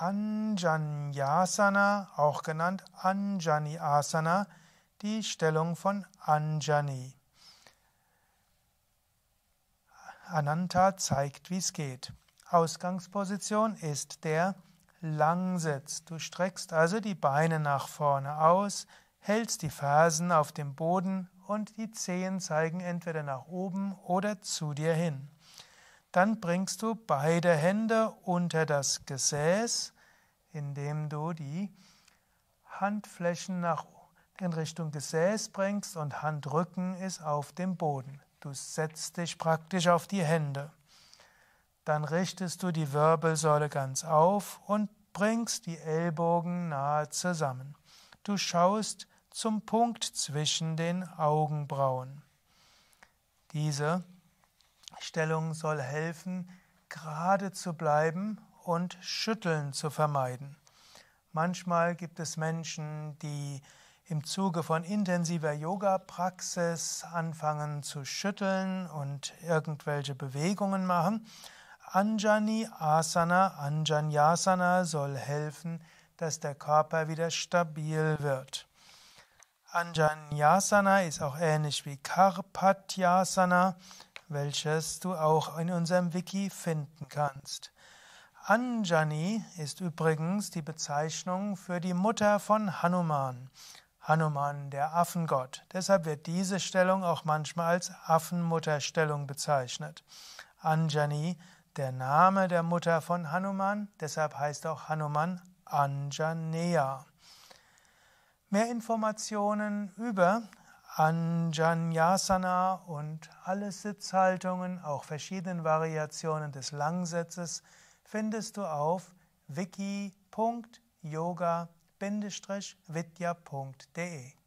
Anjanyasana, auch genannt Anjani Asana, die Stellung von Anjani. Ananta zeigt, wie es geht. Ausgangsposition ist der Langsitz. Du streckst also die Beine nach vorne aus, hältst die Fersen auf dem Boden und die Zehen zeigen entweder nach oben oder zu dir hin. Dann bringst du beide Hände unter das Gesäß, indem du die Handflächen nach in Richtung Gesäß bringst und Handrücken ist auf dem Boden. Du setzt dich praktisch auf die Hände. Dann richtest du die Wirbelsäule ganz auf und bringst die Ellbogen nahe zusammen. Du schaust zum Punkt zwischen den Augenbrauen. Diese Stellung soll helfen, gerade zu bleiben und Schütteln zu vermeiden. Manchmal gibt es Menschen, die im Zuge von intensiver Yoga-Praxis anfangen zu schütteln und irgendwelche Bewegungen machen. Anjani Asana, Anjanyasana soll helfen, dass der Körper wieder stabil wird. Anjanyasana ist auch ähnlich wie Karpatyasana welches du auch in unserem Wiki finden kannst. Anjani ist übrigens die Bezeichnung für die Mutter von Hanuman. Hanuman, der Affengott. Deshalb wird diese Stellung auch manchmal als Affenmutterstellung bezeichnet. Anjani, der Name der Mutter von Hanuman, deshalb heißt auch Hanuman Anjaneya. Mehr Informationen über Anjanyasana und alle Sitzhaltungen, auch verschiedenen Variationen des Langsitzes, findest du auf wiki.yoga-vidya.de.